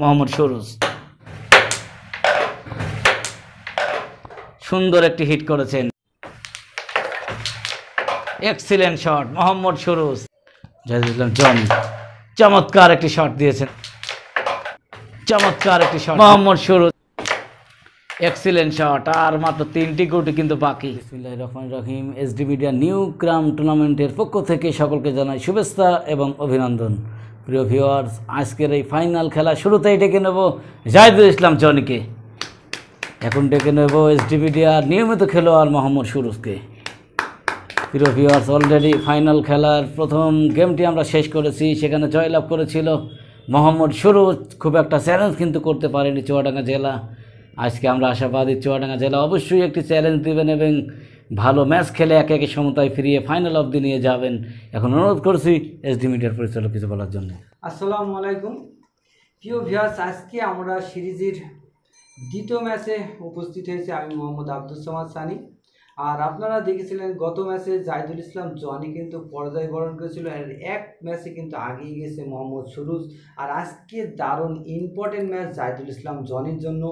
মোহাম্মদ সরুজ সুন্দর একটি হিট করেছেন এক্সিলেন্ট শট মোহাম্মদ সরুজ জাহিদুল জন চমৎকার একটি শট দিয়েছেন চমৎকার একটি shot Mohammad Saruj excellent shot আর মাত্র তিনটি গোটি কিন্তু বাকি বিসমুল্লাহ রহমান রহিম এসডি মিডিয়া নিউ ক্রাম টুর্নামেন্টের পক্ষ থেকে সকলকে জানাই শুভেচ্ছা এবং অভিনন্দন প্রিয় ভিওয়ার্স আজকের এই ফাইনাল খেলা শুরুতেই ডেকে নেব জাহিদুল ইসলাম জনিকে এখন ডেকে নেব আর নিয়মিত খেলোয়াড় মোহাম্মদ সুরুজকে প্রিয় ভিওয়ার্স অলরেডি ফাইনাল খেলার প্রথম গেমটি আমরা শেষ করেছি সেখানে জয়লাভ করেছিল মোহাম্মদ সুরুজ খুব একটা চ্যালেঞ্জ কিন্তু করতে পারেনি চুয়াডাঙ্গা জেলা আজকে আমরা আশাবাদী চুয়াডাঙ্গা জেলা অবশ্যই একটি চ্যালেঞ্জ দেবেন এবং ভালো ম্যাচ খেলে একে একে সমতায় ফিরিয়ে ফাইনাল অবধি নিয়ে যাবেন এখন অনুরোধ করছি এসডি মিডিয়ার পরিচালক কিছু বলার জন্য আসসালামু আলাইকুম প্রিয় ভিয়াস আজকে আমরা সিরিজের দ্বিতীয় ম্যাচে উপস্থিত হয়েছে আমি মোহাম্মদ আব্দুল সামাদ সানি আর আপনারা দেখেছিলেন গত ম্যাচে জাহিদুল ইসলাম জনি কিন্তু পর্যায় বরণ করেছিল আর এক ম্যাচে কিন্তু আগিয়ে গেছে মোহাম্মদ সুরুজ আর আজকে দারুণ ইম্পর্টেন্ট ম্যাচ জাহিদুল ইসলাম জনির জন্য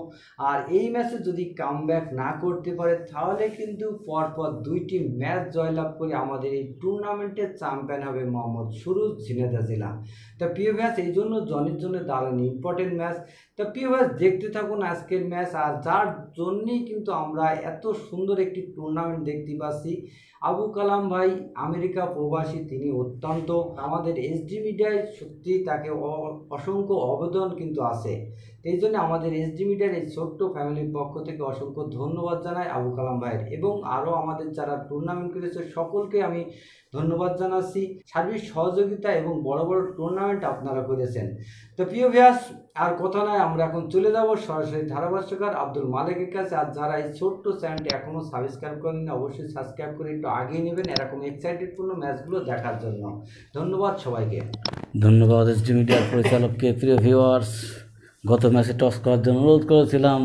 আর এই ম্যাচে যদি কাম না করতে পারে তাহলে কিন্তু পরপর দুইটি ম্যাচ জয়লাভ করে আমাদের এই টুর্নামেন্টের চ্যাম্পিয়ন হবে মোহাম্মদ সুরুজ ঝিনেদা জেলা তা প্রিয় ম্যাচ এই জন্য জনির জন্য দারুণ ইম্পর্টেন্ট ম্যাচ তো প্রিয়ভাস দেখতে থাকুন আজকের ম্যাচ আর যার জন্যেই কিন্তু আমরা এত সুন্দর একটি টুর্নামেন্ট দেখতে পাচ্ছি আবু কালাম ভাই আমেরিকা প্রবাসী তিনি অত্যন্ত আমাদের এসডি মিডিয়ায় সত্যি তাকে অসংখ্য অবদান কিন্তু আছে এই জন্য আমাদের এসডি মিডিয়ার এই ছোট্ট ফ্যামিলির পক্ষ থেকে অসংখ্য ধন্যবাদ জানাই আবু কালাম ভাইয়ের এবং আরও আমাদের যারা টুর্নামেন্ট করেছে সকলকে আমি ধন্যবাদ জানাচ্ছি সার্বিক সহযোগিতা এবং বড় বড় টুর্নামেন্ট আপনারা করেছেন তো প্রিয় ভিয়াস আর কথা নয় আমরা এখন চলে যাব সরাসরি ধারাভাষ্যকার আব্দুল মালিকের কাছে আর যারা এই ছোট্ট চ্যানেলটি এখনও সাবস্ক্রাইব করেন অবশ্যই সাবস্ক্রাইব করে একটু আগিয়ে নেবেন এরকম এক্সাইটেডপূর্ণ ম্যাচগুলো দেখার জন্য ধন্যবাদ সবাইকে ধন্যবাদ এসডি মিডিয়ার পরিচালককে প্রিয় ভিউয়ার্স গত ম্যাচে টস করার জন্য অনুরোধ করেছিলাম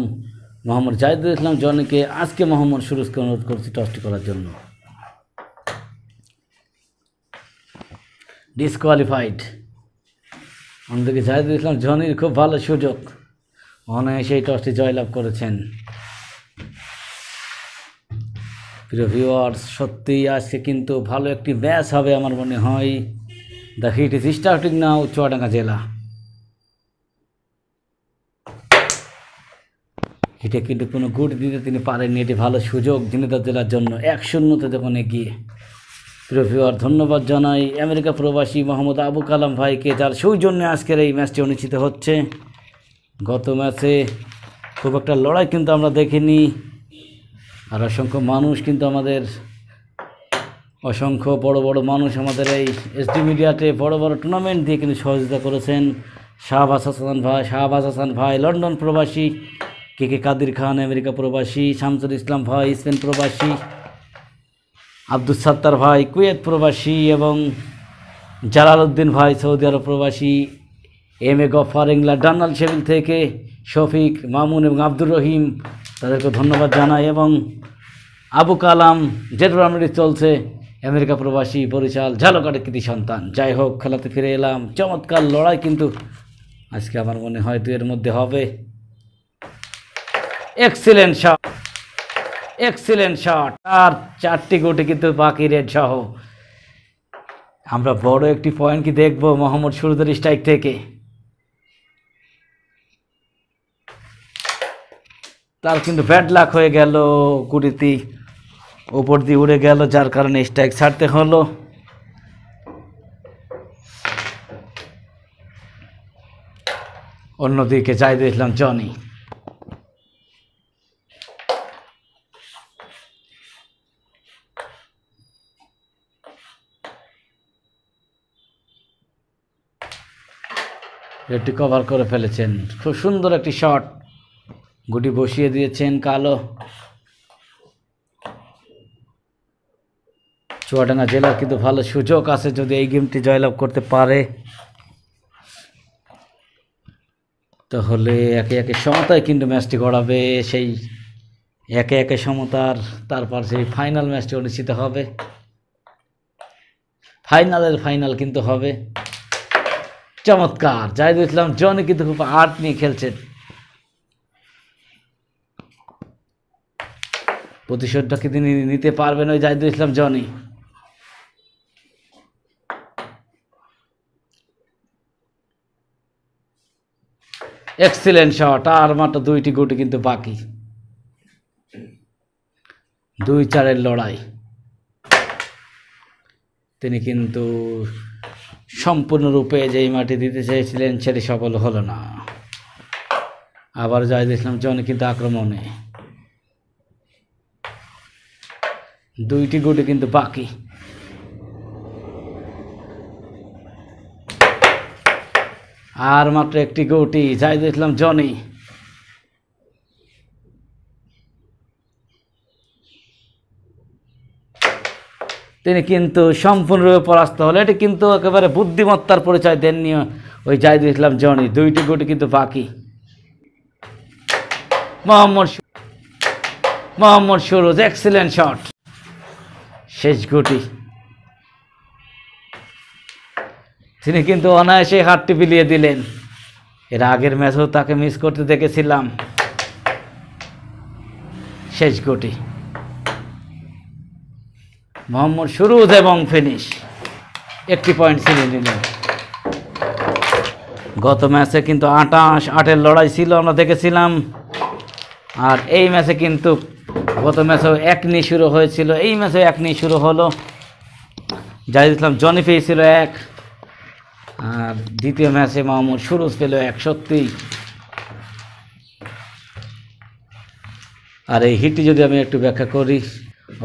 মোহাম্মদ জাহিদুল ইসলাম জনিকে আজকে মোহাম্মদ সুরজকে অনুরোধ করছি টসটি করার জন্য ডিসকোয়ালিফাইড অন্যদিকে জাহিদুল ইসলাম জনির খুব ভালো সুযোগ অনায়াসে এই টসটি জয়লাভ করেছেন প্রিয় ভিউয়ার্স সত্যিই আজকে কিন্তু ভালো একটি ম্যাচ হবে আমার মনে হয় the hit is starting now Chuadanga জেলা এটা কিন্তু কোনো গুড দিতে তিনি পারেননি এটি ভালো সুযোগ জিনেদা জেলার জন্য এক শূন্যতে যখন এগিয়ে প্রিয় ধন্যবাদ জানাই আমেরিকা প্রবাসী মোহাম্মদ আবু কালাম ভাইকে যার সৌজন্যে আজকের এই ম্যাচটি অনুষ্ঠিত হচ্ছে গত ম্যাচে খুব একটা লড়াই কিন্তু আমরা দেখিনি আর অসংখ্য মানুষ কিন্তু আমাদের অসংখ্য বড় বড় মানুষ আমাদের এই এসডি মিডিয়াতে বড় বড় টুর্নামেন্ট দিয়ে কিন্তু সহযোগিতা করেছেন শাহবাজ হাসান ভাই শাহবাজ হাসান ভাই লন্ডন প্রবাসী কে কে কাদির খান আমেরিকা প্রবাসী শামসুল ইসলাম ভাই স্পেন প্রবাসী আব্দুল সাত্তার ভাই কুয়েত প্রবাসী এবং জালাল উদ্দিন ভাই সৌদি আরব প্রবাসী এম এ গফার ইংলা ডানাল সেভিল থেকে শফিক মামুন এবং আব্দুর রহিম তাদেরকে ধন্যবাদ জানাই এবং আবু কালাম যেটুর আমরি চলছে আমেরিকা প্রবাসী বরিশাল ঝালকাটে কৃতি সন্তান যাই হোক খেলাতে ফিরে এলাম চমৎকার লড়াই কিন্তু আজকে আমার মনে হয় দুয়ের মধ্যে হবে এক্সিলেন্ট শট এক্সিলেন্ট শট আর চারটি গোটে কিন্তু বাকি রেড সহ আমরা বড় একটি পয়েন্ট কি দেখব মোহাম্মদ সুরুদের স্ট্রাইক থেকে তার কিন্তু ব্যাড লাক হয়ে গেল কুড়িতি ওপর দিয়ে উড়ে গেল যার কারণে স্ট্রাইক ছাড়তে হলো অন্যদিকে চাই দেখলাম জনি রেডটি কভার করে ফেলেছেন খুব সুন্দর একটি শট গুটি বসিয়ে দিয়েছেন কালো চুয়াডাঙ্গা জেলার কিন্তু ভালো সুযোগ আছে যদি এই গেমটি জয়লাভ করতে পারে তাহলে একে একে সমতায় কিন্তু ম্যাচটি গড়াবে সেই একে একে সমতার তারপর সেই ফাইনাল ম্যাচটি অনুষ্ঠিত হবে ফাইনালের ফাইনাল কিন্তু হবে চমৎকার জাহিদুল ইসলাম জনে কিন্তু খুব আর্ট নিয়ে খেলছেন প্রতিশোধটা কি তিনি নিতে পারবেন ওই জাহিদুল ইসলাম জনি এক্সিলেন্ট শট আর মাত্র দুইটি গুটি কিন্তু বাকি দুই চারের লড়াই তিনি কিন্তু সম্পূর্ণরূপে যেই মাটি দিতে চেয়েছিলেন সেটি সফল হলো না আবার জাহিদ ইসলাম চৌহান কিন্তু আক্রমণে দুইটি গুটি কিন্তু বাকি আর মাত্র একটি গুটি জাহিদুল ইসলাম জনি তিনি কিন্তু সম্পূর্ণরূপে পরাস্ত হলো এটা কিন্তু একেবারে বুদ্ধিমত্তার পরিচয় দেননি ওই জাহিদুল ইসলাম জনি দুইটি গুটি কিন্তু বাকি মোহাম্মদ মোহাম্মদ সুরজ এক্সিলেন্ট শট শেষ গুটি তিনি কিন্তু অনায়াসে হাতটি বিলিয়ে দিলেন এর আগের ম্যাচও তাকে মিস করতে দেখেছিলাম শেষ গুটি মোহাম্মদ সুরুজ এবং ফিনিশ একটি পয়েন্ট ছিল গত ম্যাচে কিন্তু আটাশ আটের লড়াই ছিল আমরা দেখেছিলাম আর এই ম্যাচে কিন্তু গত ম্যাচেও এক নিয়ে শুরু হয়েছিল এই ম্যাচেও এক নিয়ে শুরু হলো জাহিদ ইসলাম জনি পেয়েছিল এক আর দ্বিতীয় ম্যাচে মোহাম্মদ সুরুজ পেল এক সত্যিই আর এই হিটটি যদি আমি একটু ব্যাখ্যা করি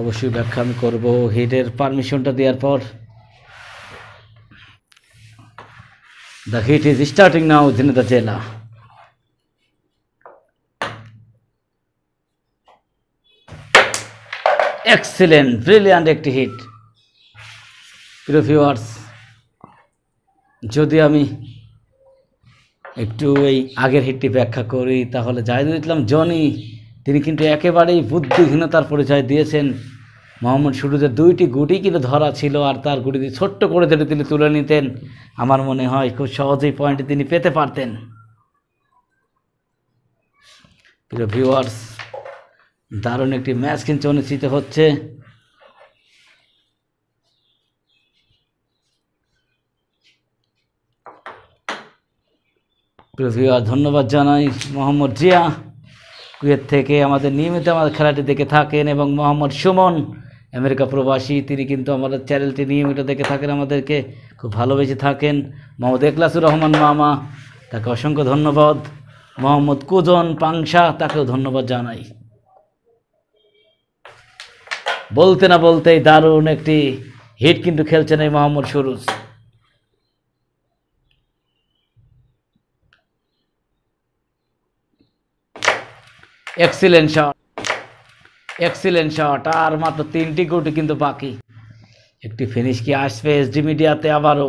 অবশ্যই ব্যাখ্যা আমি করবো হেডের পারমিশনটা দেওয়ার পর the hit is starting now দিন দ্য জেলা এক্সেলেন্ট ব্রিলিয়ান্ট একটি হিট প্রিয় ভিউয়ার্স যদি আমি একটু এই আগের হিটটি ব্যাখ্যা করি তাহলে জাহিদুল ইসলাম জনি তিনি কিন্তু একেবারেই বুদ্ধিহীনতার পরিচয় দিয়েছেন মোহাম্মদ সুরুজের দুইটি গুটি কিন্তু ধরা ছিল আর তার গুটিটি ছোট্ট করে ধরে তিনি তুলে নিতেন আমার মনে হয় খুব সহজেই পয়েন্টে তিনি পেতে পারতেন প্রিয় ভিউয়ার্স দারুণ একটি ম্যাচ কিন্তু অনুষ্ঠিত হচ্ছে প্রিয় ভিউয়ার ধন্যবাদ জানাই মোহাম্মদ জিয়া কুয়েত থেকে আমাদের নিয়মিত আমাদের খেলাটি দেখে থাকেন এবং মোহাম্মদ সুমন আমেরিকা প্রবাসী তিনি কিন্তু আমাদের চ্যানেলটি নিয়মিত দেখে থাকেন আমাদেরকে খুব ভালোবেসে থাকেন মোহাম্মদ এখলাসুর রহমান মামা তাকে অসংখ্য ধন্যবাদ মোহাম্মদ কুজন পাংশা তাকেও ধন্যবাদ জানাই বলতে না বলতেই দারুণ একটি হিট কিন্তু খেলছেন এই Mohammad Suruj excellent shot excellent shot আর মাত্র তিনটি গুটি কিন্তু বাকি একটি ফিনিশ কি আসবে এসডি মিডিয়াতে আবারও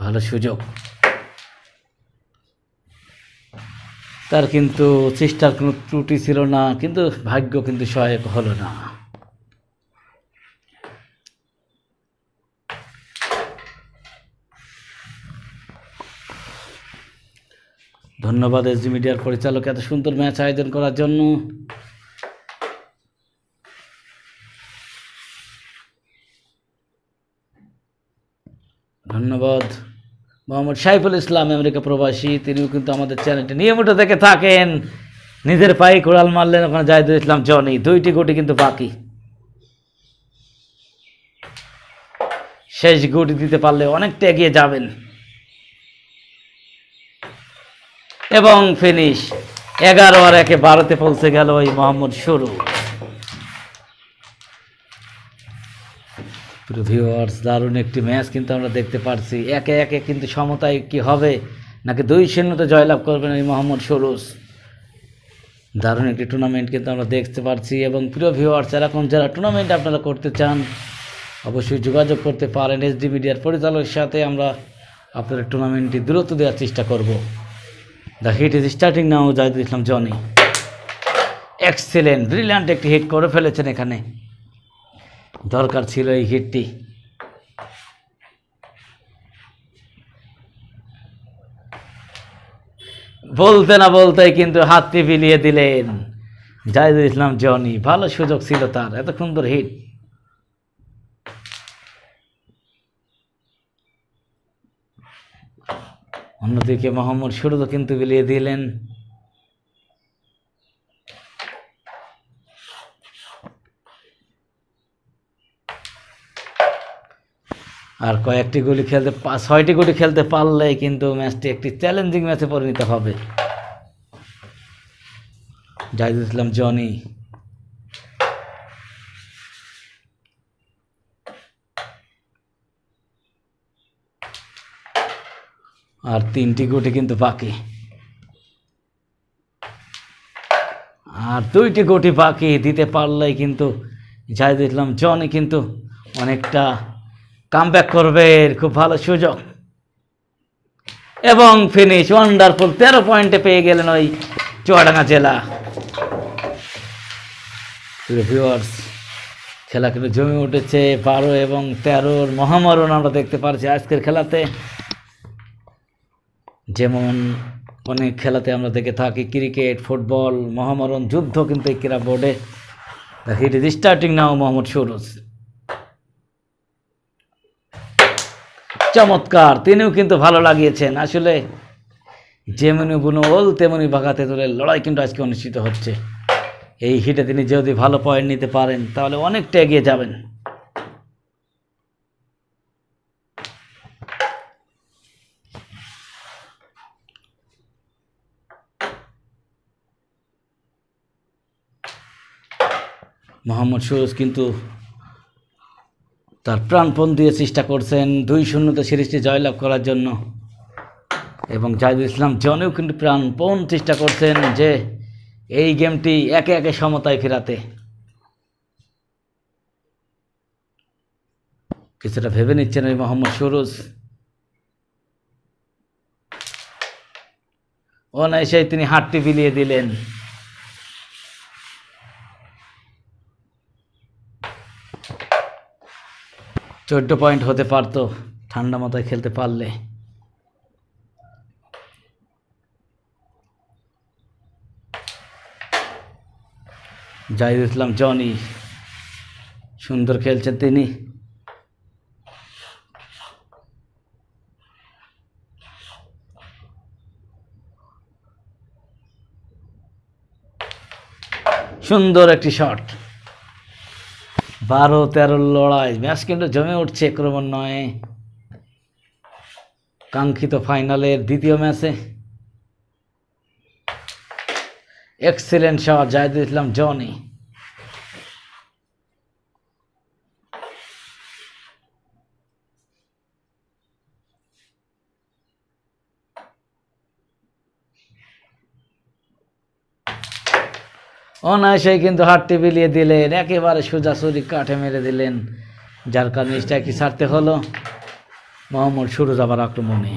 ভালো সুযোগ তার কিন্তু চেষ্টার কোনো ত্রুটি ছিল না কিন্তু ভাগ্য কিন্তু সহায়ক হলো না ধন্যবাদ এসডি মিডিয়ার পরিচালক এত সুন্দর ম্যাচ আয়োজন করার জন্য ধন্যবাদ মোহাম্মদ সাইফুল ইসলাম আমেরিকা প্রবাসী তিনিও কিন্তু আমাদের চ্যানেলটি নিয়মিত দেখে থাকেন নিজের পায়ে কোড়াল মারলেন ওখানে জাহিদুল ইসলাম জনি দুইটি গুটি কিন্তু বাকি শেষ গুটি দিতে পারলে অনেকটা এগিয়ে যাবেন এবং ফিনিশ এগারো আর একে বারোতে পৌঁছে গেল ওই মোহাম্মদ শুরু ভিওয়ার্স দারুণ একটি ম্যাচ কিন্তু আমরা দেখতে পারছি একে একে কিন্তু সমতায় কি হবে নাকি দুই তো জয়লাভ করবেন ওই মোহাম্মদ সরুস দারুণ একটি টুর্নামেন্ট কিন্তু আমরা দেখতে পারছি এবং প্রিয় ভিওয়ার্স এরকম যারা টুর্নামেন্ট আপনারা করতে চান অবশ্যই যোগাযোগ করতে পারেন এসডি মিডিয়ার পরিচালকের সাথে আমরা আপনাদের টুর্নামেন্টটি দ্রুত দেওয়ার চেষ্টা করবো the hit is starting now Zahidul Islam Joni excellent brilliant একটি হিট করে ফেলেছেন এখানে দরকার ছিল এই হিটটি বলতে না বলতে কিন্তু হাতটি বিলিয়ে দিলেন জাহিদুল ইসলাম জনি ভালো সুযোগ ছিল তার এত সুন্দর হিট অন্যদিকে মোহাম্মদ সুরদ কিন্তু বিলিয়ে দিলেন আর কয়েকটি গুলি খেলতে ছয়টি গুলি খেলতে পারলে কিন্তু ম্যাচটি একটি চ্যালেঞ্জিং ম্যাচে পরিণত হবে জাহিদুল ইসলাম জনি আর তিনটি গুটি কিন্তু বাকি আর দুইটি গুটি বাকি দিতে পারলেই কিন্তু যাই দেখলাম জনে কিন্তু অনেকটা কাম ব্যাক করবে খুব ভালো সুযোগ এবং ফিনিশ ওয়ান্ডারফুল তেরো পয়েন্টে পেয়ে গেলেন ওই চুয়াডাঙ্গা জেলা ভিউয়ার্স খেলা কিন্তু জমে উঠেছে বারো এবং তেরোর মহামারণ আমরা দেখতে পারছি আজকের খেলাতে যেমন অনেক খেলাতে আমরা দেখে থাকি ক্রিকেট ফুটবল মহামরণ যুদ্ধ কিন্তু এই ক্রীড়া বোর্ডে hit is starting now Mohammad Suruj চমৎকার তিনিও কিন্তু ভালো লাগিয়েছেন আসলে যেমনি বুনো ওল তেমনি বাঘাতে তোলে লড়াই কিন্তু আজকে অনুষ্ঠিত হচ্ছে এই হিটে তিনি যদি ভালো পয়েন্ট নিতে পারেন তাহলে অনেকটা এগিয়ে যাবেন মোহাম্মদ সুরজ কিন্তু তার প্রাণপণ দিয়ে চেষ্টা করছেন দুই শূন্যতে সিরিজটি জয়লাভ করার জন্য এবং জাহিদুল ইসলাম জনেও কিন্তু প্রাণপণ চেষ্টা করছেন যে এই গেমটি একে একে সমতায় ফেরাতে কিছুটা ভেবে নিচ্ছেন ওই মোহাম্মদ সুরজ অনায়াসে তিনি হাটটি বিলিয়ে দিলেন চোদ্দ পয়েন্ট হতে পারত ঠান্ডা মাথায় খেলতে পারলে জাহিদ ইসলাম জনি সুন্দর খেলছেন তিনি সুন্দর একটি শট বারো তেরোর লড়াই ম্যাচ কিন্তু জমে উঠছে ক্রমান্বয়ে কাঙ্ক্ষিত ফাইনালের দ্বিতীয় ম্যাচে এক্সেলেন্ট শট জাহিদুল ইসলাম জনি অনায়াসে কিন্তু হাঁটতে বিলিয়ে দিলেন একেবারে সোজাসুরি কাঠে মেরে দিলেন যার কারণে কি ছাড়তে হলো মোহাম্মদ সুরজ আবার আক্রমণে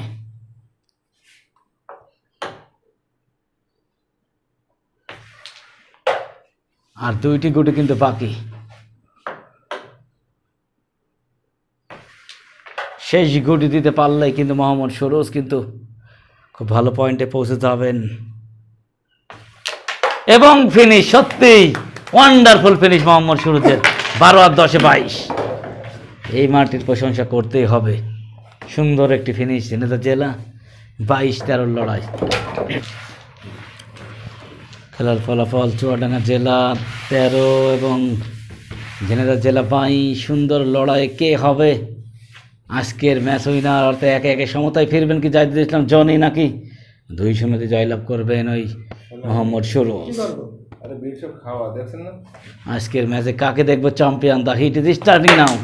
আর দুইটি গুটি কিন্তু বাকি শেষ গুটি দিতে পারলে কিন্তু মোহাম্মদ সুরজ কিন্তু খুব ভালো পয়েন্টে পৌঁছে যাবেন এবং ফিনিশ সত্যিই ওয়ান্ডারফুল ফিনিশ মোহাম্মদ শুরুতের বারো আর দশে বাইশ এই মাটির প্রশংসা করতেই হবে সুন্দর একটি ফিনিশ নেতা জেলা বাইশ তেরোর লড়াই খেলার ফলাফল চুয়াডাঙ্গা জেলা তেরো এবং জেনেদার জেলা পাই সুন্দর লড়াই কে হবে আজকের ম্যাচ উইনার অর্থাৎ একে একে সমতায় ফিরবেন কি যাই দিয়েছিলাম জনি নাকি দুই শূন্যতে জয়লাভ করবেন ওই মোহাম্মদ সরোজ আজকের ম্যাচে কাকে দেখবো champion the hit is starting now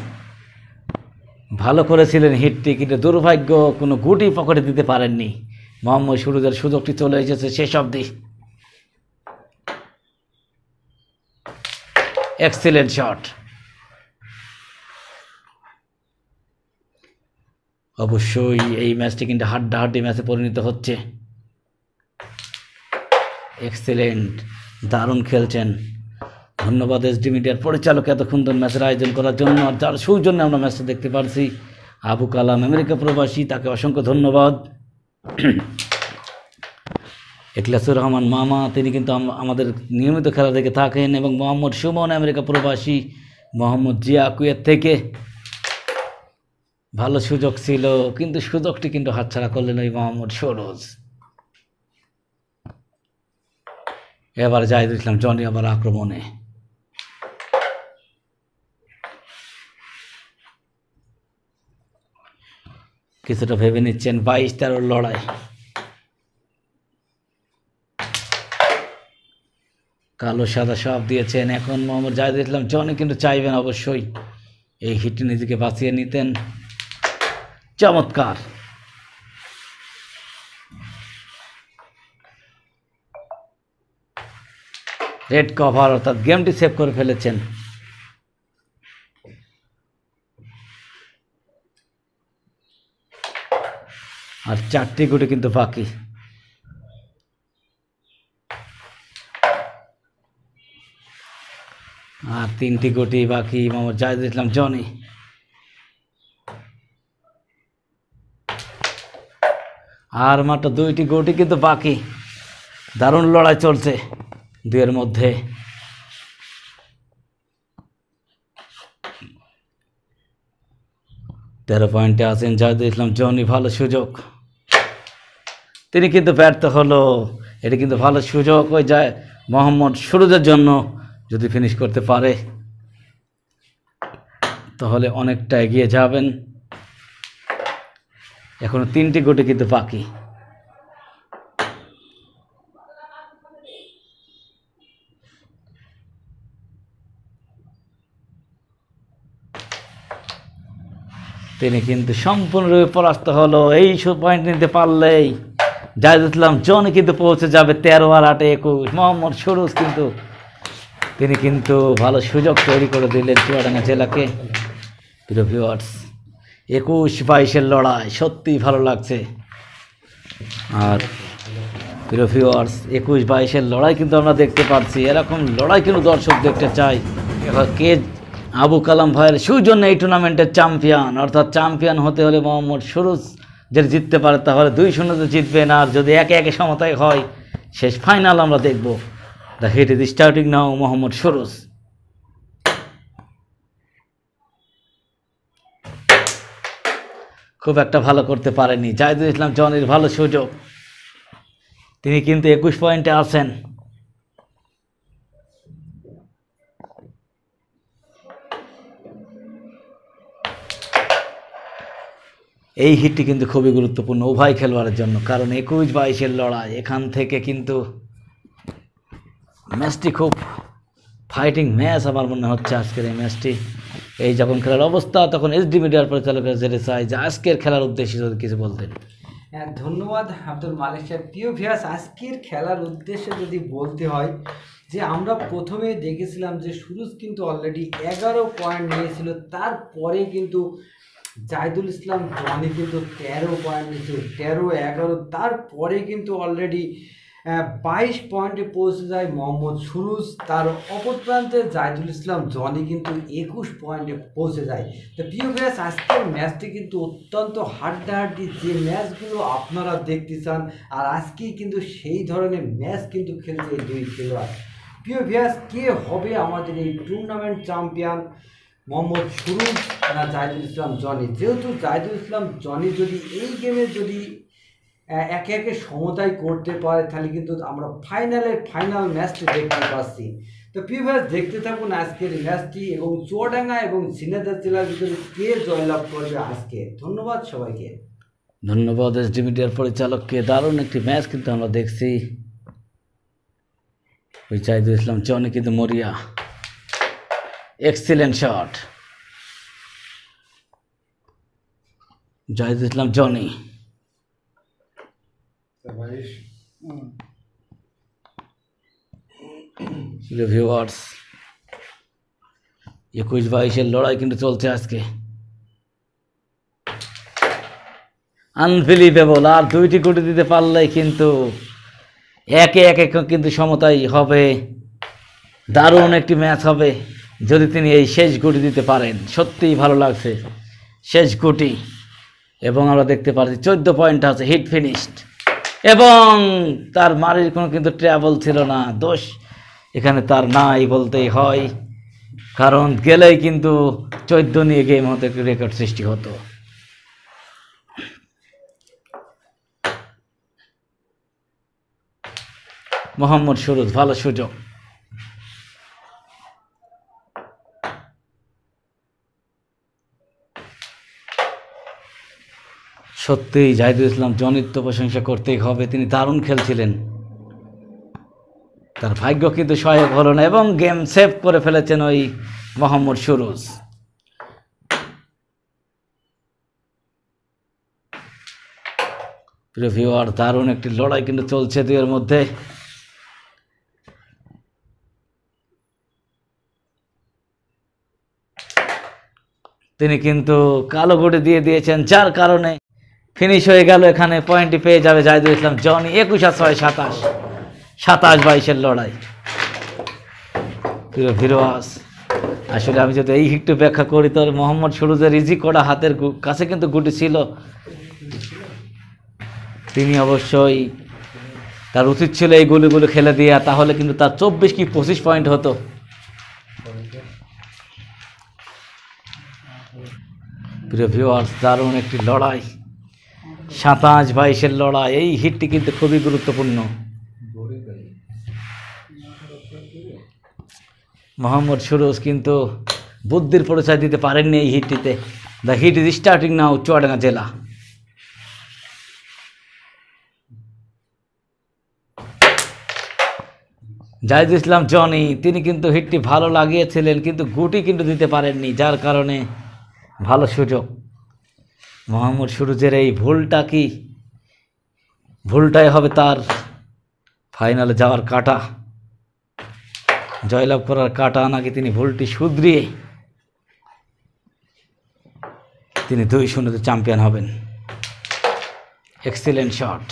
ভালো করেছিলেন হিটটি কিন্তু দুর্ভাগ্য কোনো গুটি পকেটে দিতে পারেননি মোহাম্মদ সুরুজের সুযোগটি চলে এসেছে শেষ অব্দি এক্সিলেন্ট শট অবশ্যই এই ম্যাচটি কিন্তু হাড্ডাহাড্ডি ম্যাচে পরিণত হচ্ছে এক্সেলেন্ট দারুণ খেলছেন ধন্যবাদ এসডি মিডিয়ার পরিচালক এতক্ষণ ধরে ম্যাচের আয়োজন করার জন্য আর যার সৌজন্যে আমরা ম্যাচটা দেখতে পারছি আবু কালাম আমেরিকা প্রবাসী তাকে অসংখ্য ধন্যবাদ এখলাসুর রহমান মামা তিনি কিন্তু আমাদের নিয়মিত খেলা দেখে থাকেন এবং মোহাম্মদ সুমন আমেরিকা প্রবাসী মোহাম্মদ জিয়া কুয়ের থেকে ভালো সুযোগ ছিল কিন্তু সুযোগটি কিন্তু হাতছাড়া করলেন ওই মোহাম্মদ সরোজ এবার যাই দিয়েছিলাম জনি আবার আক্রমণে কিছুটা ভেবে নিচ্ছেন বাইশ তেরোর লড়াই কালো সাদা সব দিয়েছেন এখন মোহাম্মদ যাই ইসলাম জনি কিন্তু চাইবেন অবশ্যই এই হিটটি নিজেকে বাঁচিয়ে নিতেন চমৎকার রেড কভার অর্থাৎ গেমটি সেভ করে ফেলেছেন আর চারটি গুটি কিন্তু বাকি আর তিনটি গুটি বাকি মোহাম্মদ যাই দিয়েছিলাম জনি আর মাত্র দুইটি গুটি কিন্তু বাকি দারুণ লড়াই চলছে দুয়ের মধ্যে তেরো পয়েন্টে আছেন জাহিদুল ইসলাম জনি ভালো সুযোগ তিনি কিন্তু ব্যর্থ হলো এটা কিন্তু ভালো সুযোগ ওই যায় মোহাম্মদ সুরজের জন্য যদি ফিনিশ করতে পারে তাহলে অনেকটা এগিয়ে যাবেন এখনো তিনটি গোটি কিন্তু বাকি তিনি কিন্তু সম্পূর্ণরূপে পরাস্ত হলো এই সব পয়েন্ট নিতে পারলেই জাহিদ ইসলাম জন কিন্তু পৌঁছে যাবে তেরো আর আটে একুশ মোহাম্মদ সরুজ কিন্তু তিনি কিন্তু ভালো সুযোগ তৈরি করে দিলেন চুয়াডাঙ্গা জেলাকে প্রিয় ভিউয়ার্স একুশ বাইশের লড়াই সত্যিই ভালো লাগছে আর প্রিয় ভিউয়ার্স একুশ বাইশের লড়াই কিন্তু আমরা দেখতে পাচ্ছি এরকম লড়াই কিন্তু দর্শক দেখতে চাই এবার কে আবু কালাম ভাইয়ের সুজন্য এই টুর্নামেন্টের চ্যাম্পিয়ন অর্থাৎ চ্যাম্পিয়ন হতে হলে মোহাম্মদ সুরুজ যদি জিততে পারে তাহলে দুই তো জিতবেন আর যদি একে একে সমতায় হয় শেষ ফাইনাল আমরা দেখব the hit is starting now Mohammad Suruj খুব একটা ভালো করতে পারেনি জাহিদুল ইসলাম জনের ভালো সুযোগ তিনি কিন্তু একুশ পয়েন্টে আছেন এই হিটটি কিন্তু খুবই গুরুত্বপূর্ণ উভয় খেলোয়াড়ের জন্য কারণ একুশ বাইশের লড়াই এখান থেকে কিন্তু ম্যাচটি খুব ফাইটিং ম্যাচ আমার মনে হচ্ছে আজকের এই ম্যাচটি এই যখন খেলার অবস্থা তখন এসডি মিডিয়ার পরিচালকের জেনে চাই যে আজকের খেলার উদ্দেশ্যে যদি কিছু বলতেন হ্যাঁ ধন্যবাদ আব্দুল মালিক সাহেব প্রিয় ভিয়াস আজকের খেলার উদ্দেশ্যে যদি বলতে হয় যে আমরা প্রথমে দেখেছিলাম যে সুরুজ কিন্তু অলরেডি এগারো পয়েন্ট নিয়েছিল তারপরে কিন্তু জাহিদুল ইসলাম জনি কিন্তু তেরো পয়েন্ট নিচ্ছে তেরো এগারো তারপরে কিন্তু অলরেডি বাইশ পয়েন্টে পৌঁছে যায় মোহাম্মদ সুরুজ তার অপর প্রান্তে জাহিদুল ইসলাম জনি কিন্তু একুশ পয়েন্টে পৌঁছে যায় তো প্রিয় ভ্যাস আজকের ম্যাচটি কিন্তু অত্যন্ত হাড্ডাহাড্ডি যে ম্যাচগুলো আপনারা দেখতে চান আর আজকেই কিন্তু সেই ধরনের ম্যাচ কিন্তু খেলছে এই দুই খেলোয়াড় প্রিয় ভ্যাস কে হবে আমাদের এই টুর্নামেন্ট চ্যাম্পিয়ন মোহাম্মদ সুরুজ তারা জাহিদুল ইসলাম জনি যেহেতু জাহিদুল ইসলাম জনি যদি এই গেমে যদি একে একে সমতায় করতে পারে তাহলে কিন্তু আমরা ফাইনালের ফাইনাল ম্যাচটি দেখতে পাচ্ছি তো প্রিভাস দেখতে থাকুন আজকের ম্যাচটি এবং চুয়াডাঙ্গা এবং ঝিনাইদহ জেলার ভিতরে কে জয়লাভ করবে আজকে ধন্যবাদ সবাইকে ধন্যবাদ এস ডি মিডিয়ার পরিচালককে দারুণ একটি ম্যাচ কিন্তু আমরা দেখছি ওই চাহিদুল ইসলাম চনে কিন্তু মরিয়া excellent shot Zahidul Islam Joni viewers একুশ বাইশের লড়াই কিন্তু চলছে আজকে আনবিলিভেবল আর দুইটি কোটি দিতে পারলে কিন্তু একে একে কিন্তু সমতাই হবে দারুণ একটি ম্যাচ হবে যদি তিনি এই শেষ গুটি দিতে পারেন সত্যিই ভালো লাগছে শেষ গুটি এবং আমরা দেখতে পাচ্ছি চোদ্দ পয়েন্ট আছে হিট ফিনিশড এবং তার মারির কোনো কিন্তু ট্রাভেল ছিল না দোষ এখানে তার নাই বলতেই হয় কারণ গেলেই কিন্তু চোদ্দ নিয়ে গেম হতে রেকর্ড সৃষ্টি হতো মোহাম্মদ সুরুজ ভালো সুযোগ সত্যিই জাহিদুল ইসলাম জনিত্ব প্রশংসা করতেই হবে তিনি দারুণ খেলছিলেন তার ভাগ্য কিন্তু সহায়ক হল না এবং গেম সেভ করে ফেলেছেন ওই মোহাম্মদ সুরুজ প্রিয় দারুণ একটি লড়াই কিন্তু চলছে দুয়ের মধ্যে তিনি কিন্তু কালো গুটি দিয়ে দিয়েছেন যার কারণে ফিনিশ হয়ে গেল এখানে পয়েন্টটি পেয়ে যাবে জাহিদুল ইসলাম জনি একুশ আর ছয় সাতাশ সাতাশ বাইশের লড়াই প্রিয় ফিরোয়াজ আসলে আমি যদি এই একটু ব্যাখ্যা করি তো মোহাম্মদ সুরুজের ইজি করা হাতের কাছে কিন্তু গুটি ছিল তিনি অবশ্যই তার উচিত ছিল এই গুলিগুলো খেলে দিয়া তাহলে কিন্তু তার চব্বিশ কি পঁচিশ পয়েন্ট হতো প্রিয় ভিউয়ার্স দারুণ একটি লড়াই সাতাশ বাইশের লড়াই এই হিটটি কিন্তু খুবই গুরুত্বপূর্ণ মোহাম্মদ সুরজ কিন্তু বুদ্ধির পরিচয় দিতে পারেননি এই হিটটিতে the hit is starting now Chuadanga জেলা জাহিদ ইসলাম জনি তিনি কিন্তু হিটটি ভালো লাগিয়েছিলেন কিন্তু গুটি কিন্তু দিতে পারেননি যার কারণে ভালো সুযোগ মোহাম্মদ সুরুজের এই ভুলটা কি ভুলটাই হবে তার ফাইনালে যাওয়ার কাটা জয়লাভ করার কাটা নাকি তিনি ভুলটি শুধরিয়ে তিনি দুই শূন্যতে চ্যাম্পিয়ন হবেন এক্সিলেন্ট শট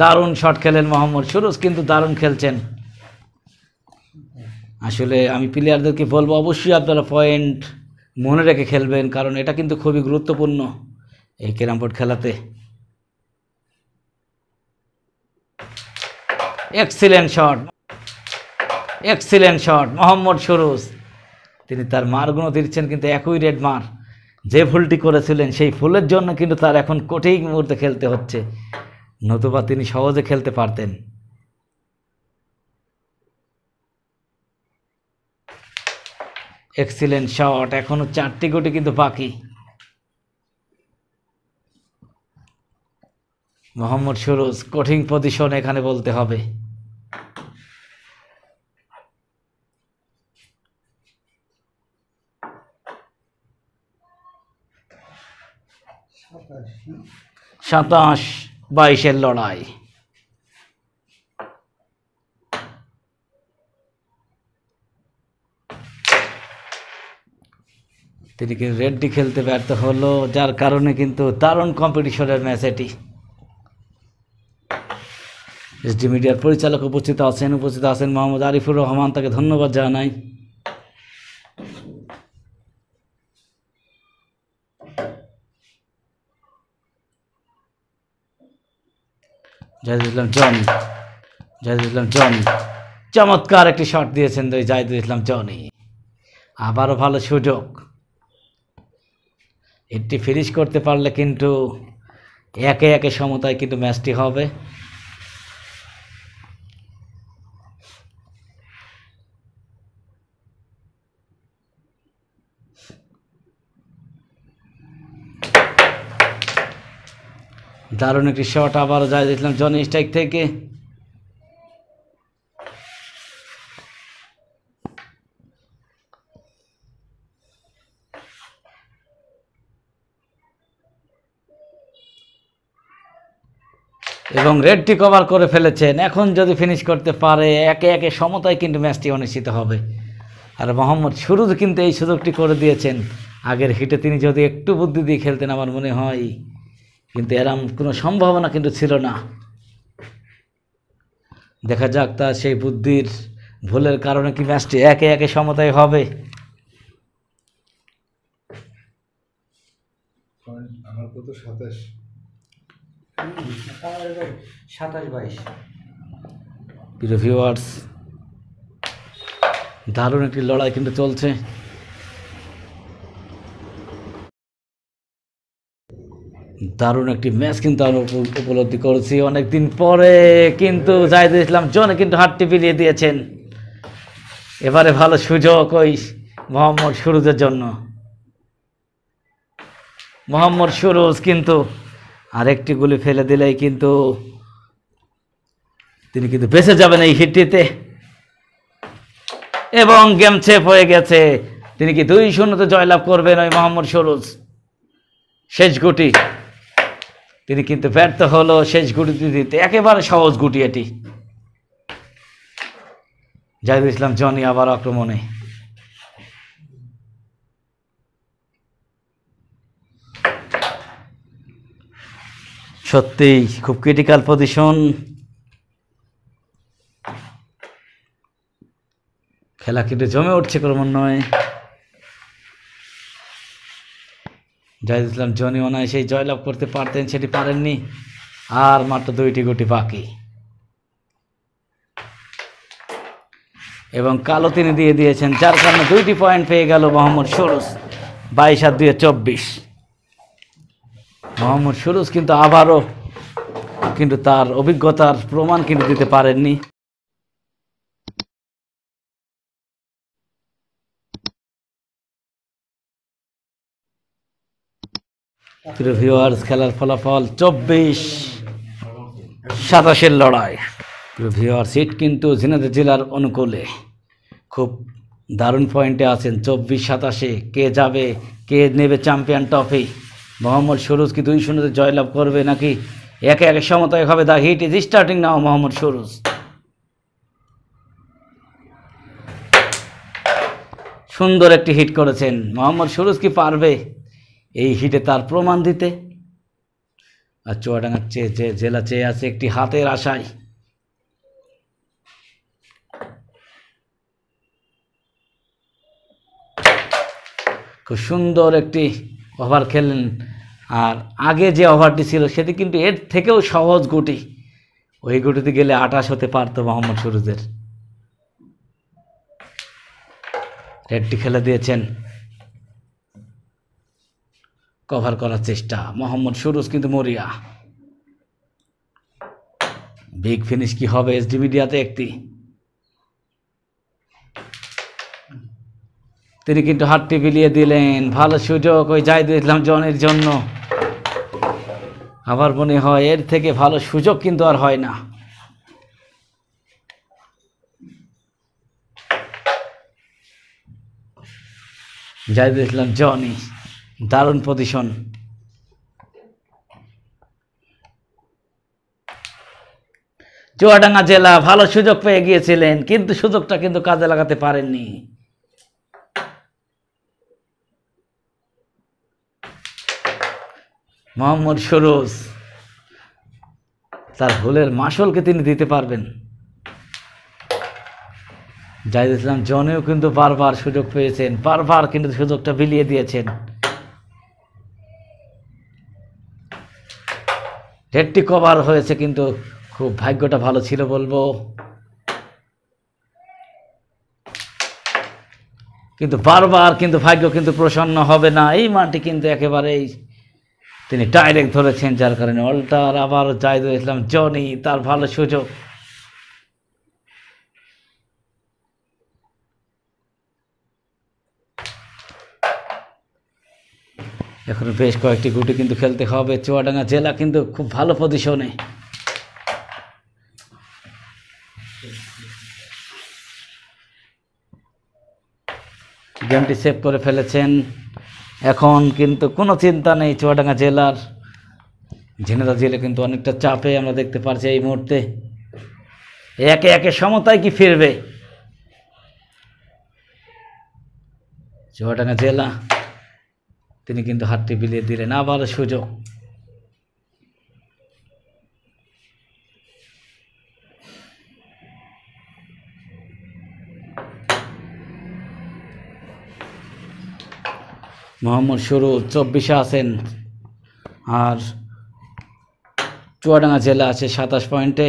দারুণ শট খেলেন মোহাম্মদ সুরুজ কিন্তু দারুণ খেলছেন আসলে আমি প্লেয়ারদেরকে বলবো অবশ্যই আপনারা পয়েন্ট মনে রেখে খেলবেন কারণ এটা কিন্তু খুবই গুরুত্বপূর্ণ এই ক্যারাম বোর্ড খেলাতে excellent shot excellent shot Mohammad Suruj তিনি তার মারগুলো দিচ্ছেন কিন্তু একই রেড মার যে ভুলটি করেছিলেন সেই ভুলের জন্য কিন্তু তার এখন কঠিন মুহূর্তে খেলতে হচ্ছে নতুবা তিনি সহজে খেলতে পারতেন এক্সিলেন্ট শট এখনও চারটি গোটি কিন্তু বাকি মোহাম্মদ সুরজ কঠিন পজিশন এখানে বলতে হবে সাতাশ বাইশের লড়াই তিনি কিন্তু রেড্ডি খেলতে ব্যর্থ হলো যার কারণে কিন্তু দারুণ কম্পিটিশনের ম্যাচ এটি এসডি মিডিয়ার পরিচালক উপস্থিত আছেন উপস্থিত আছেন মোহাম্মদ আরিফুর রহমান তাকে ধন্যবাদ জানাই জাহিদুল ইসলাম জন জাহিদুল ইসলাম জন চমৎকার একটি শট দিয়েছেন জাহিদুল ইসলাম জনি আবারও ভালো সুযোগ এটি ফিনিশ করতে পারলে কিন্তু একে একে সমতায় কিন্তু ম্যাচটি হবে দারুণ একটি শট আবারও যায় দেখলাম জন স্ট্রাইক থেকে এবং রেডটি কভার করে ফেলেছেন এখন যদি ফিনিশ করতে পারে একে একে সমতায় কিন্তু ম্যাচটি অনুষ্ঠিত হবে আর মোহাম্মদ শুরু কিন্তু এই সুযোগটি করে দিয়েছেন আগের হিটে তিনি যদি একটু বুদ্ধি দিয়ে খেলতেন আমার মনে হয় কিন্তু এরম কোনো সম্ভাবনা কিন্তু ছিল না দেখা যাক তা সেই বুদ্ধির ভুলের কারণে কি ম্যাচটি একে একে সমতায় হবে আমার কত সাতাশ ভিউয়ার্স দারুণ একটি লড়াই কিন্তু চলছে দারুণ একটি ম্যাচ কিন্তু আমি উপলব্ধি করেছি অনেকদিন পরে কিন্তু জাহিদুল ইসলাম জন কিন্তু হাতটি বিলিয়ে দিয়েছেন এবারে ভালো সুযোগ ওই মোহাম্মদ সুরুজের জন্য মোহাম্মদ সুরুজ কিন্তু আরেকটি গুলি ফেলে দিলেই কিন্তু তিনি কিন্তু বেঁচে যাবেন এই হিটটিতে এবং গেম চেপ হয়ে গেছে তিনি কি দুই শূন্যতে জয়লাভ করবেন ওই মোহাম্মদ সরুজ শেষ গুটি তিনি কিন্তু ব্যর্থ হলো শেষ গুটিতে দিতে একেবারে সহজ গুটি এটি জাহিদুল ইসলাম জনি আবার আক্রমণে সত্যিই খুব ক্রিটিক্যাল পজিশন খেলা কিন্তু জমে উঠছে ক্রমান্বয়ে জাহিদ ইসলাম জনি সেই জয়লাভ করতে পারতেন সেটি পারেননি আর মাত্র দুইটি গুটি বাকি এবং কালো তিনি দিয়ে দিয়েছেন যার কারণে দুইটি পয়েন্ট পেয়ে গেল মোহাম্মদ সরুস বাইশ আর দুই চব্বিশ মোহাম্মদ সুরুজ কিন্তু আবারও কিন্তু তার অভিজ্ঞতার প্রমাণ কিন্তু দিতে পারেননি ভিউয়ার্স খেলার ফলাফল চব্বিশ সাতাশের লড়াই ভিওয়ার সিট কিন্তু ঝিনাদ জেলার অনুকূলে খুব দারুণ পয়েন্টে আছেন চব্বিশ সাতাশে কে যাবে কে নেবে চ্যাম্পিয়ন ট্রফি মোহাম্মদ সরুজ কি দুই শূন্যতে জয়লাভ করবে নাকি একে একে সমতায় হবে the hit is starting now Mohammad Suruj সুন্দর একটি হিট করেছেন মোহাম্মদ সুরুজ কি পারবে এই হিটে তার প্রমাণ দিতে আর চুয়াডাঙ্গার চেয়ে চেয়ে জেলা চেয়ে আছে একটি হাতের আশায় খুব সুন্দর একটি ওভার খেললেন আর আগে যে ওভারটি ছিল সেটি কিন্তু এর থেকেও সহজ গুটি ওই গুটিতে গেলে আটাশ হতে পারতো মোহাম্মদ সুরুজের রেডটি খেলে দিয়েছেন কভার করার চেষ্টা মোহাম্মদ সুরুজ কিন্তু মরিয়া বিগ ফিনিশ কি হবে এস ডি মিডিয়াতে একটি তিনি কিন্তু হাতটি বিলিয়ে দিলেন ভালো সুযোগ ওই যাই দিয়েছিলাম জনের জন্য আমার মনে হয় এর থেকে ভালো সুযোগ কিন্তু আর হয় না যাই ইসলাম জনি দারুণ পজিশন চুয়াডাঙ্গা জেলা ভালো সুযোগ পেয়ে গিয়েছিলেন কিন্তু সুযোগটা কিন্তু কাজে লাগাতে পারেননি মোহাম্মদ সরোজ তার ভুলের মাসলকে তিনি দিতে পারবেন জাহিদ ইসলাম জনেও কিন্তু বারবার সুযোগ পেয়েছেন বারবার কিন্তু সুযোগটা বিলিয়ে দিয়েছেন রেডটি কভার হয়েছে কিন্তু খুব ভাগ্যটা ভালো ছিল বলবো কিন্তু বারবার কিন্তু ভাগ্য কিন্তু প্রসন্ন হবে না এই মাটি কিন্তু একেবারেই তিনি ডাইরেক্ট ধরেছেন যার কারণে অল্টার আবার জাহিদুল ইসলাম জনি তার ভালো সুযোগ এখন বেশ কয়েকটি গুটি কিন্তু খেলতে হবে চুয়াডাঙ্গা জেলা কিন্তু খুব ভালো পজিশনে গেমটি সেভ করে ফেলেছেন এখন কিন্তু কোনো চিন্তা নেই চুয়াডাঙ্গা জেলার ঝিনেদা জেলে কিন্তু অনেকটা চাপে আমরা দেখতে পারছি এই মুহূর্তে একে একে সমতায় কি ফিরবে চুয়াডাঙ্গা জেলা তিনি কিন্তু হাতটি বিলিয়ে দিলেন আবার সুযোগ মোহাম্মদ সরু চব্বিশে আছেন আর চুয়াডাঙ্গা জেলা আছে সাতাশ পয়েন্টে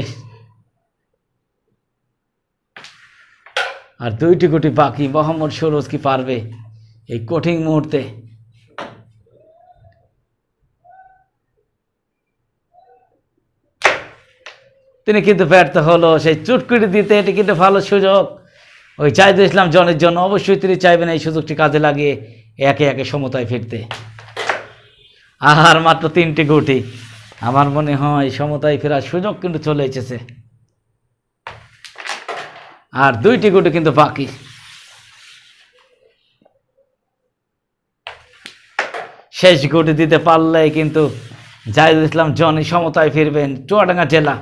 আর দুইটি কোটি বাকি মোহাম্মদ সরোজ কি পারবে এই কঠিন মুহূর্তে তিনি কিন্তু ব্যর্থ হলো সেই চুটকুটি দিতে এটি কিন্তু ভালো সুযোগ ওই চাইদুল ইসলাম জনের জন্য অবশ্যই তিনি চাইবেন এই সুযোগটি কাজে লাগিয়ে একে একে সমতায় ফিরতে আর মাত্র তিনটি গুটি আমার মনে হয় সমতায় ফেরার সুযোগ কিন্তু চলে এসেছে আর দুইটি গুটি কিন্তু বাকি শেষ গুটি দিতে পারলে কিন্তু জাহিদুল ইসলাম জনি সমতায় ফিরবেন চুয়াডাঙ্গা জেলা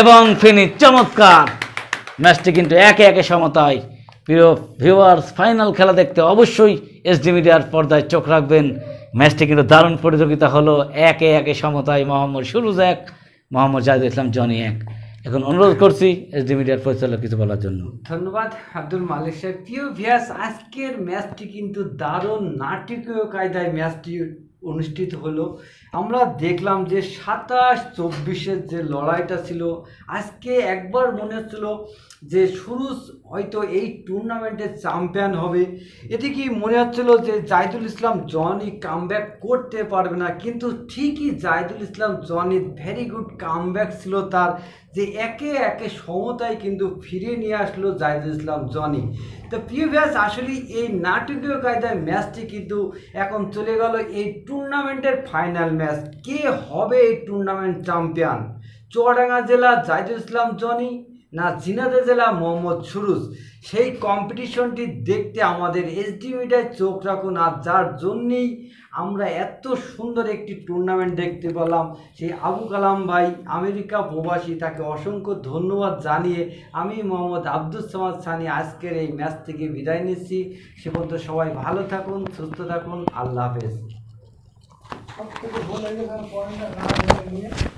এবং ফিনি চমৎকার ম্যাচটি কিন্তু একে একে সমতায় প্রিয় ভিউয়ার্স ফাইনাল খেলা দেখতে অবশ্যই এসডি মিডিয়ার পর্দায় চোখ রাখবেন ম্যাচটি কিন্তু দারুণ প্রতিযোগিতা হলো একে একে সমতায় মোহাম্মদ সুরুজ এক মোহাম্মদ জাহিদুল ইসলাম জনি এক এখন অনুরোধ করছি এসডি মিডিয়ার পরিচালক কিছু বলার জন্য ধন্যবাদ আব্দুল মালিক সাহেব প্রিয় ভিয়াস আজকের ম্যাচটি কিন্তু দারুণ নাটকীয় কায়দায় ম্যাচটি অনুষ্ঠিত হলো আমরা দেখলাম যে সাতাশ চব্বিশের যে লড়াইটা ছিল আজকে একবার মনে হচ্ছিল যে শুরু হয়তো এই টুর্নামেন্টের চ্যাম্পিয়ন হবে এতে কি মনে হচ্ছিল যে জাহিদুল ইসলাম জনি কামব্যাক করতে পারবে না কিন্তু ঠিকই জাহিদুল ইসলাম জনির ভেরি গুড কামব্যাক ছিল তার যে একে একে সমতায় কিন্তু ফিরে নিয়ে আসলো জাহিদ ইসলাম জনি তো প্রিভিয়াস আসলে এই নাটকীয় কায়দায় ম্যাচটি কিন্তু এখন চলে গেল এই টুর্নামেন্টের ফাইনাল ম্যাচ কে হবে এই টুর্নামেন্ট চ্যাম্পিয়ন চুয়াডাঙ্গা জেলা জাহিদুল ইসলাম জনি না জিনাদে জেলা মোহাম্মদ সুরুজ সেই কম্পিটিশনটি দেখতে আমাদের এসডি মিডিয়ায় চোখ রাখুন আর যার জন্যেই আমরা এত সুন্দর একটি টুর্নামেন্ট দেখতে পেলাম সেই আবু কালাম ভাই আমেরিকা প্রবাসী তাকে অসংখ্য ধন্যবাদ জানিয়ে আমি মোহাম্মদ আব্দুল সামাদ সানি আজকের এই ম্যাচ থেকে বিদায় নিচ্ছি সে পর্যন্ত সবাই ভালো থাকুন সুস্থ থাকুন আল্লাহ হাফেজ